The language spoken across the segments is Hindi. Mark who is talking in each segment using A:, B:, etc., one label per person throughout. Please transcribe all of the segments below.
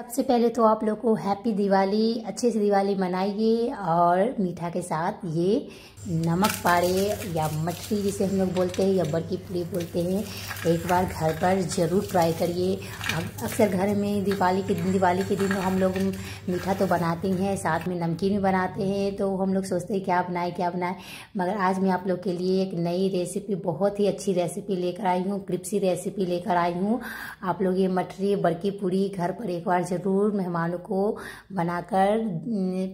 A: सबसे पहले तो आप लोग को हैप्पी दिवाली अच्छे से दिवाली मनाइए और मीठा के साथ ये नमक पाड़े या मछली जिसे हम लोग बोलते हैं या बड़की पूरी बोलते हैं एक बार घर पर ज़रूर ट्राई करिए अक्सर घर में दिवाली के दिन दिवाली के दिन हम लोग मीठा तो बनाते हैं साथ में नमकीन भी बनाते हैं तो हम लोग सोचते हैं क्या बनाए क्या बनाए मगर आज मैं आप लोग के लिए एक नई रेसिपी बहुत ही अच्छी रेसिपी लेकर आई हूँ क्रिप्सी रेसिपी लेकर आई हूँ आप लोग ये मठरी बड़की पूरी घर पर एक बार ज़रूर मेहमानों को बनाकर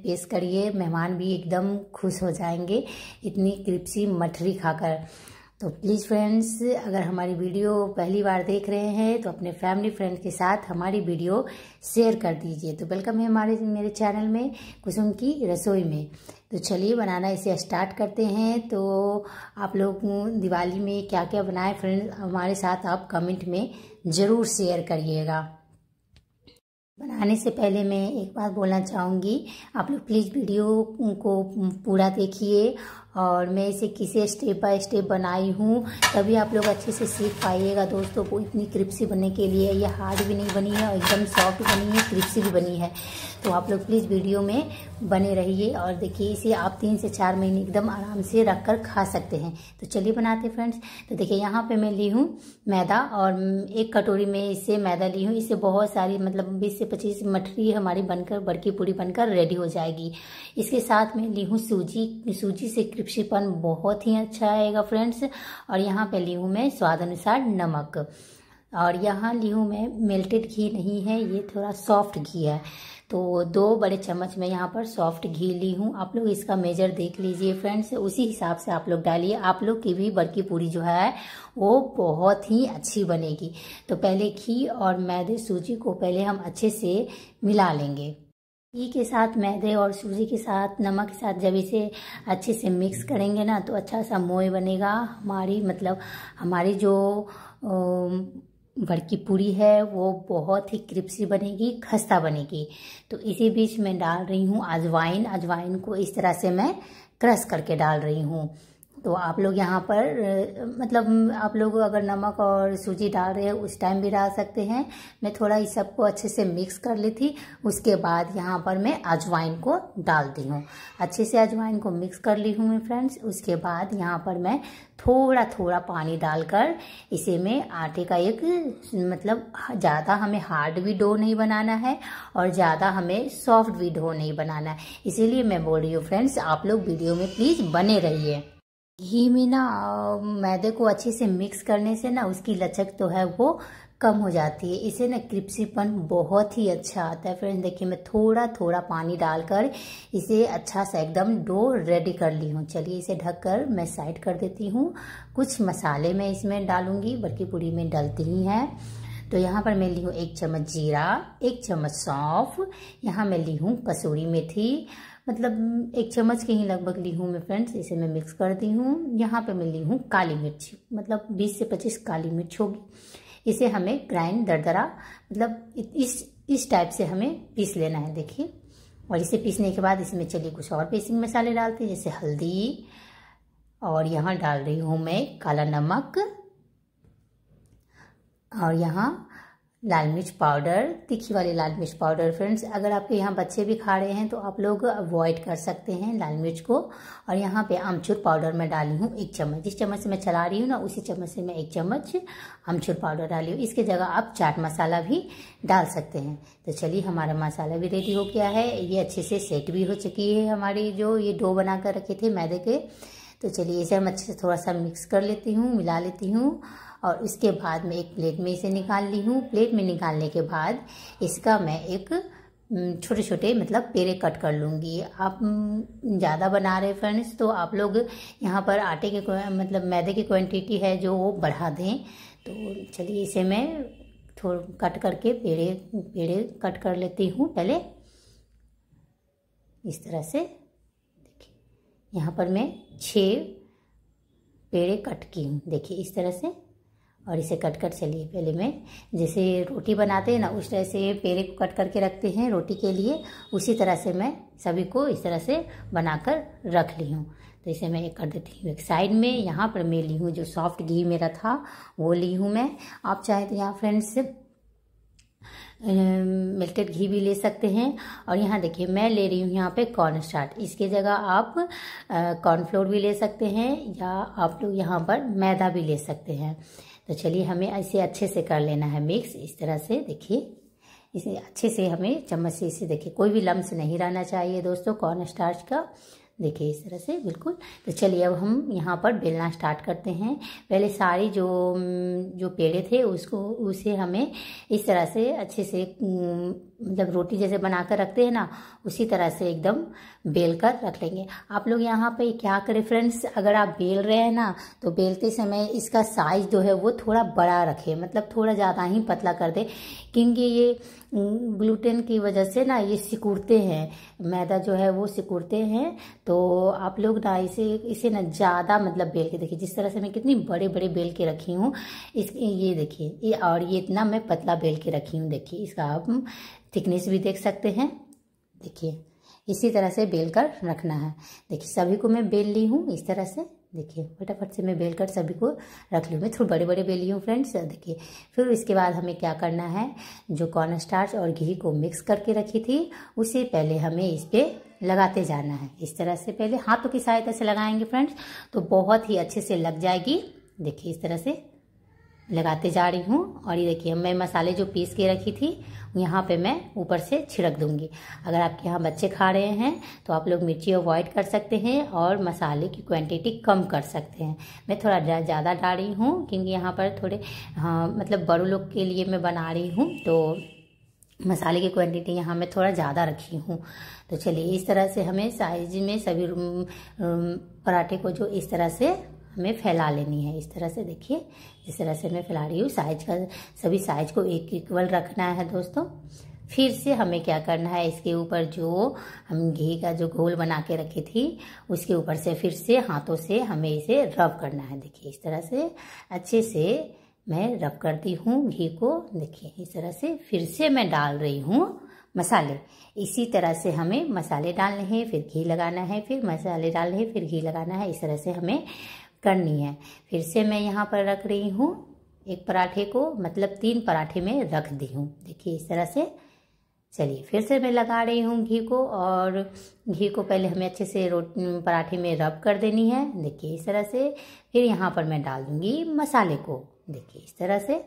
A: पेश करिए मेहमान भी एकदम खुश हो जाएंगे इतनी क्रिप्सी मठरी खाकर तो प्लीज़ फ्रेंड्स अगर हमारी वीडियो पहली बार देख रहे हैं तो अपने फैमिली फ्रेंड के साथ हमारी वीडियो शेयर कर दीजिए तो वेलकम है हमारे मेरे चैनल में कुसुम की रसोई में तो चलिए बनाना इसे स्टार्ट करते हैं तो आप लोग दिवाली में क्या क्या बनाए फ्रेंड्स हमारे साथ आप कमेंट में ज़रूर शेयर करिएगा बनाने से पहले मैं एक बात बोलना चाहूँगी आप लोग प्लीज़ वीडियो को पूरा देखिए और मैं इसे किसे स्टेप बाय स्टेप बनाई हूँ तभी आप लोग अच्छे से सीख पाइएगा दोस्तों को इतनी क्रिप्सी बनने के लिए ये हार्ड भी नहीं बनी है और एकदम सॉफ्ट बनी है क्रिप्सी भी बनी है तो आप लोग प्लीज़ वीडियो में बने रहिए और देखिए इसे आप तीन से चार महीने एकदम आराम से रख कर खा सकते हैं तो चलिए बनाते फ्रेंड्स तो देखिए यहाँ पर मैं ली हूँ मैदा और एक कटोरी में इसे मैदा ली हूँ इससे बहुत सारी मतलब बीस से पच्चीस मठरी हमारी बनकर बड़की पूरी बनकर रेडी हो जाएगी इसके साथ मैं ली हूँ सूजी सूजी से क्रिप चिपचिपन बहुत ही अच्छा आएगा फ्रेंड्स और यहाँ पे ली हूँ मैं स्वाद अनुसार नमक और यहाँ ली हूँ मैं मेल्टेड घी नहीं है ये थोड़ा सॉफ्ट घी है तो दो बड़े चम्मच में यहाँ पर सॉफ्ट घी ली हूँ आप लोग इसका मेजर देख लीजिए फ्रेंड्स उसी हिसाब से आप लोग डालिए आप लोग की भी बर्की पूरी जो है वो बहुत ही अच्छी बनेगी तो पहले घी और मैदे सूजी को पहले हम अच्छे से मिला लेंगे घी के साथ मैदे और सूजी के साथ नमक के साथ जब इसे अच्छे से मिक्स करेंगे ना तो अच्छा सा मोए बनेगा हमारी मतलब हमारी जो बड़की पूरी है वो बहुत ही क्रिप्सी बनेगी खस्ता बनेगी तो इसी बीच मैं डाल रही हूँ अजवाइन अजवाइन को इस तरह से मैं क्रश करके डाल रही हूँ तो आप लोग यहाँ पर मतलब आप लोग अगर नमक और सूजी डाल रहे हैं उस टाइम भी डाल सकते हैं मैं थोड़ा इस सबको अच्छे से मिक्स कर ली थी उसके बाद यहाँ पर मैं अजवाइन को डालती हूँ अच्छे से अजवाइन को मिक्स कर ली हूँ मैं फ्रेंड्स उसके बाद यहाँ पर मैं थोड़ा थोड़ा पानी डालकर इसे में आटे का एक मतलब ज़्यादा हमें हार्ड भी डो नहीं बनाना है और ज़्यादा हमें सॉफ्ट भी डो नहीं बनाना है इसीलिए मैं बोल रही हूँ फ्रेंड्स आप लोग वीडियो में प्लीज़ बने रहिए घी में ना मैदे को अच्छे से मिक्स करने से ना उसकी लचक तो है वो कम हो जाती है इसे ना क्रिप्सीपन बहुत ही अच्छा आता है फ्रेंड्स देखिए मैं थोड़ा थोड़ा पानी डालकर इसे अच्छा सा एकदम डो रेडी कर ली हूँ चलिए इसे ढककर मैं साइड कर देती हूँ कुछ मसाले मैं इसमें डालूंगी बर्की पूरी में डलती ही है तो यहाँ पर मैं ली हूँ एक चम्मच जीरा एक चम्मच सौंफ यहाँ मैं ली हूँ कसूरी मेथी मतलब एक चम्मच के ही लगभग ली हूँ मैं फ्रेंड्स इसे मैं मिक्स कर दी हूँ यहाँ पे मैं ली हूँ काली मिर्च मतलब 20 से 25 काली मिर्च होगी इसे हमें ग्राइंड दरदरा मतलब इस इस टाइप से हमें पीस लेना है देखिए और इसे पीसने के बाद इसमें चलिए कुछ और बेसिंग मसाले डालते हैं जैसे हल्दी और यहाँ डाल रही हूँ मैं काला नमक और यहाँ लाल मिर्च पाउडर तीखी वाली लाल मिर्च पाउडर फ्रेंड्स अगर आपके यहाँ बच्चे भी खा रहे हैं तो आप लोग अवॉइड कर सकते हैं लाल मिर्च को और यहाँ पे आमचूर पाउडर मैं डाली हूँ एक चम्मच जिस चम्मच से मैं चला रही हूँ ना उसी चम्मच से मैं एक चम्मच आमचूर पाउडर डाली हूँ इसके जगह आप चाट मसाला भी डाल सकते हैं तो चलिए हमारा मसाला भी रेडी हो गया है ये अच्छे से सेट भी हो चुकी है हमारी जो ये डो बना कर रखे थे मैदे के तो चलिए इसे हम अच्छे से थोड़ा सा मिक्स कर लेती हूँ मिला लेती हूँ और इसके बाद मैं एक प्लेट में इसे निकाल ली हूँ प्लेट में निकालने के बाद इसका मैं एक छोटे छोटे मतलब पेड़े कट कर लूँगी आप ज़्यादा बना रहे फ्रेंड्स तो आप लोग यहाँ पर आटे के मतलब मैदे की क्वांटिटी है जो वो बढ़ा दें तो चलिए इसे मैं थोड़ा कट करके पेड़े पेड़े कट कर लेती हूँ पहले इस तरह से देखिए यहाँ पर मैं छः पेड़े कट की हूँ देखिए इस तरह से और इसे कट कर चलिए पहले मैं जैसे रोटी बनाते हैं ना उस तरह से पेड़े को कट करके रखते हैं रोटी के लिए उसी तरह से मैं सभी को इस तरह से बनाकर रख ली हूँ तो इसे मैं कर देती हूँ एक साइड में यहाँ पर मैं ली हूँ जो सॉफ्ट घी मेरा था वो ली हूँ मैं आप चाहे तो यहाँ फ्रेंड्स मेल्टेड घी भी ले सकते हैं और यहाँ देखिए मैं ले रही हूँ यहाँ पे कॉर्न स्टार्ट इसके जगह आप कॉर्नफ्लोर भी ले सकते हैं या आप लोग यहाँ पर मैदा भी ले सकते हैं तो चलिए हमें इसे अच्छे से कर लेना है मिक्स इस तरह से देखिए इसे अच्छे से हमें चम्मच से इसे देखिए कोई भी लम्स नहीं रहना चाहिए दोस्तों कॉर्न स्टार्च का देखिए इस तरह से बिल्कुल तो चलिए अब हम यहाँ पर बेलना स्टार्ट करते हैं पहले सारी जो जो पेड़े थे उसको उसे हमें इस तरह से अच्छे से मतलब रोटी जैसे बना कर रखते हैं ना उसी तरह से एकदम बेल कर रख लेंगे आप लोग यहाँ पे क्या करें फ्रेंड्स अगर आप बेल रहे हैं ना तो बेलते समय इसका साइज जो है वो थोड़ा बड़ा रखें मतलब थोड़ा ज़्यादा ही पतला कर दे क्योंकि ये ग्लूटेन की वजह से ना ये सिकुड़ते हैं मैदा जो है वो सिकुड़ते हैं तो आप लोग ना इसे इसे ना ज़्यादा मतलब बेल के देखिए जिस तरह से मैं कितनी बड़े बड़े बेल के रखी हूँ इस ये देखिए ये और ये इतना मैं पतला बेल के रखी हूँ देखिए इसका आप थिकनेस भी देख सकते हैं देखिए इसी तरह से बेल कर रखना है देखिए सभी को मैं बेल ली हूँ इस तरह से देखिए फटाफट से मैं बेल कर सभी को रख लूँ मैं थोड़ी बड़े बड़े बेली हूँ फ्रेंड्स देखिए फिर इसके बाद हमें क्या करना है जो कॉर्न स्टार्च और घी को मिक्स करके रखी थी उसे पहले हमें इस पर लगाते जाना है इस तरह से पहले हाथों की सहायता से लगाएंगे फ्रेंड्स तो बहुत ही अच्छे से लग जाएगी देखिए इस तरह से लगाते जा रही हूँ और ये देखिए मैं मसाले जो पीस के रखी थी यहाँ पे मैं ऊपर से छिड़क दूंगी अगर आपके यहाँ बच्चे खा रहे हैं तो आप लोग मिर्ची अवॉइड कर सकते हैं और मसाले की क्वांटिटी कम कर सकते हैं मैं थोड़ा ज़्यादा डाल रही हूँ क्योंकि यहाँ पर थोड़े हाँ मतलब बड़ों लोग के लिए मैं बना रही हूँ तो मसाले की क्वांटिटी यहाँ मैं थोड़ा ज़्यादा रखी हूँ तो चलिए इस तरह से हमें साइज में सभी पराठे को जो इस तरह से हमें फैला लेनी है इस तरह से देखिए जिस तरह से मैं फैला रही हूँ साइज का सभी साइज को एक इक्वल रखना है दोस्तों फिर से हमें क्या करना है इसके ऊपर जो हम घी का जो घोल बना के रखी थी उसके ऊपर से फिर से हाथों से हमें इसे रब करना है देखिए इस तरह से अच्छे से मैं रब करती हूँ घी को देखिए इस तरह से फिर से मैं डाल रही हूँ मसाले इसी तरह से हमें मसाले डालने हैं फिर घी लगाना है फिर मसाले डालने हैं फिर घी लगाना है इस तरह से हमें करनी है फिर से मैं यहाँ पर रख रही हूँ एक पराठे को मतलब तीन पराठे में रख दी हूँ देखिए इस तरह से चलिए फिर से मैं लगा रही हूँ घी को और घी को पहले हमें अच्छे से रोट पराठे में रब कर देनी है देखिए इस तरह से फिर यहाँ पर मैं डाल दूँगी मसाले को देखिए इस तरह से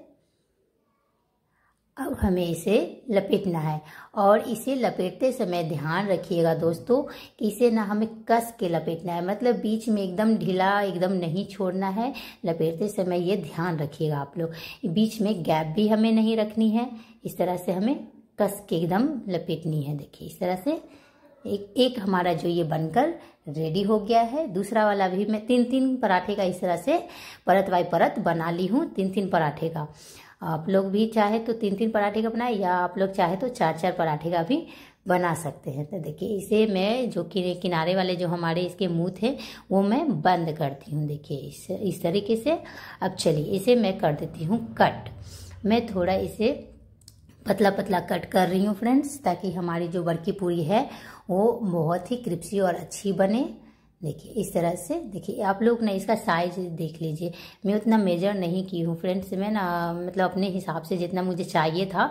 A: अब हमें इसे लपेटना है और इसे लपेटते समय ध्यान रखिएगा दोस्तों कि इसे ना हमें कस के लपेटना है मतलब बीच में एकदम ढीला एकदम नहीं छोड़ना है लपेटते समय ये ध्यान रखिएगा आप लोग बीच में गैप भी हमें नहीं रखनी है इस तरह से हमें कस के एकदम लपेटनी है देखिए इस तरह से एक एक हमारा जो ये बनकर रेडी हो गया है दूसरा वाला भी मैं तीन तीन पराठे का इस तरह से परत बाई परत बना ली हूँ तीन तीन पराठे का आप लोग भी चाहे तो तीन तीन पराठे का बनाए या आप लोग चाहे तो चार चार पराठे का भी बना सकते हैं तो देखिए इसे मैं जो कि किनारे वाले जो हमारे इसके मुँह थे वो मैं बंद करती हूँ देखिए इस इस तरीके से अब चलिए इसे मैं कर देती हूँ कट मैं थोड़ा इसे पतला पतला कट कर रही हूँ फ्रेंड्स ताकि हमारी जो बर्की पूरी है वो बहुत ही क्रिप्सी और अच्छी बने देखिए इस तरह से देखिए आप लोग ना इसका साइज देख लीजिए मैं उतना मेजर नहीं की हूँ फ्रेंड्स मैं ना मतलब अपने हिसाब से जितना मुझे चाहिए था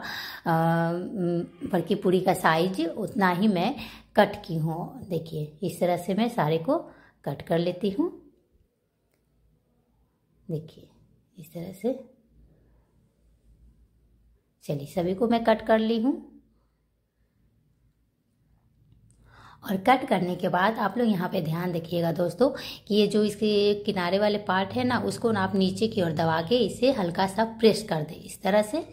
A: बल्कि पूरी का साइज उतना ही मैं कट की हूँ देखिए इस तरह से मैं सारे को कट कर लेती हूँ देखिए इस तरह से चलिए सभी को मैं कट कर ली हूँ और कट करने के बाद आप लोग यहाँ पे ध्यान रखिएगा दोस्तों कि ये जो इसके किनारे वाले पार्ट है ना उसको ना आप नीचे की ओर दबा के इसे हल्का सा प्रेस कर दें इस तरह से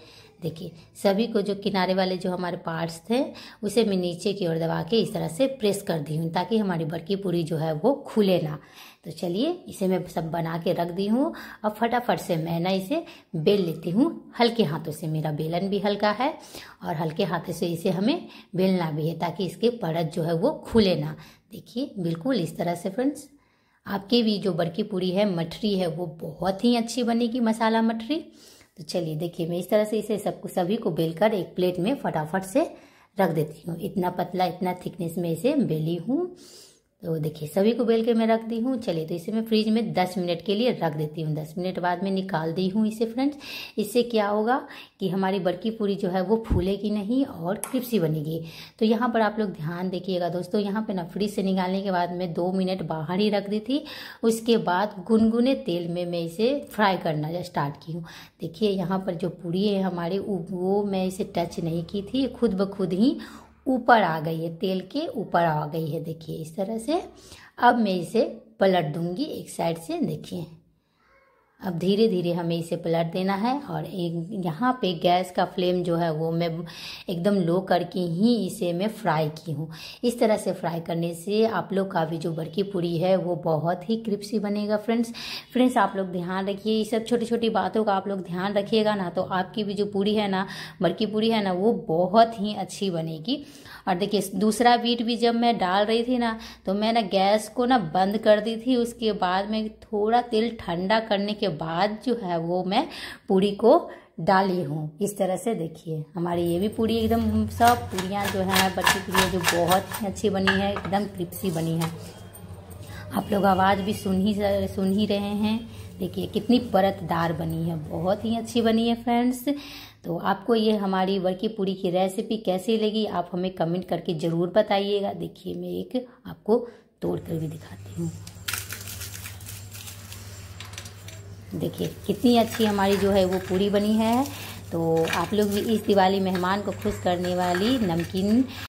A: देखिए सभी को जो किनारे वाले जो हमारे पार्ट्स थे उसे मैं नीचे की ओर दबा के इस तरह से प्रेस कर दी हूँ ताकि हमारी बर्की पूरी जो है वो खुले ना तो चलिए इसे मैं सब बना के रख दी हूँ अब फटाफट से मैं ना इसे बेल लेती हूँ हल्के हाथों से मेरा बेलन भी हल्का है और हल्के हाथों से इसे हमें बेलना भी है ताकि इसके परत जो है वो खुले ना देखिए बिल्कुल इस तरह से फ्रेंड्स आपके भी जो बड़की पूरी है मठरी है वो बहुत ही अच्छी बनेगी मसाला मठरी तो चलिए देखिए मैं इस तरह से इसे सब सभी को बेलकर एक प्लेट में फटाफट से रख देती हूँ इतना पतला इतना थिकनेस में इसे बेली हूँ तो देखिए सभी को बेल के मैं रख दी हूँ चलिए तो इसे मैं फ्रिज में दस मिनट के लिए रख देती हूँ दस मिनट बाद में निकाल दी हूँ इसे फ्रेंड्स इससे क्या होगा कि हमारी बड़की पूरी जो है वो फूलेगी नहीं और क्रिप्सी बनेगी तो यहाँ पर आप लोग ध्यान देखिएगा दोस्तों यहाँ पर ना फ्रिज से निकालने के बाद मैं दो मिनट बाहर ही रख दी थी उसके बाद गुनगुने तेल में मैं इसे फ्राई करना स्टार्ट की हूँ देखिए यहाँ पर जो पूरी है हमारी वो मैं इसे टच नहीं की थी खुद ब खुद ही ऊपर आ गई है तेल के ऊपर आ गई है देखिए इस तरह से अब मैं इसे पलट दूंगी एक साइड से देखिए अब धीरे धीरे हमें इसे पलट देना है और एक यहाँ पे गैस का फ्लेम जो है वो मैं एकदम लो करके ही इसे मैं फ्राई की हूँ इस तरह से फ्राई करने से आप लोग का भी जो बड़की पूरी है वो बहुत ही क्रिप्सी बनेगा फ्रेंड्स फ्रेंड्स आप लोग ध्यान रखिए ये सब छोटी छोटी बातों का आप लोग ध्यान रखिएगा ना तो आपकी भी जो पूरी है ना बड़की पूरी है ना वो बहुत ही अच्छी बनेगी और देखिए दूसरा बीट भी जब मैं डाल रही थी ना तो मैं ना गैस को ना बंद कर दी थी उसके बाद में थोड़ा तेल ठंडा करने के के बाद जो है वो मैं पूरी को डाली हूँ इस तरह से देखिए हमारी ये भी पूरी एकदम सब पूरियाँ जो है बच्ची के लिए जो बहुत ही अच्छी बनी है एकदम क्रिप्सी बनी है आप लोग आवाज़ भी सुन ही सुन ही रहे हैं देखिए कितनी परतदार बनी है बहुत ही अच्छी बनी है फ्रेंड्स तो आपको ये हमारी वर्की पूरी की रेसिपी कैसी लगी आप हमें कमेंट करके ज़रूर बताइएगा देखिए मैं एक आपको तोड़ कर भी दिखाती हूँ देखिए कितनी अच्छी हमारी जो है वो पूरी बनी है तो आप लोग भी इस दिवाली मेहमान को खुश करने वाली नमकीन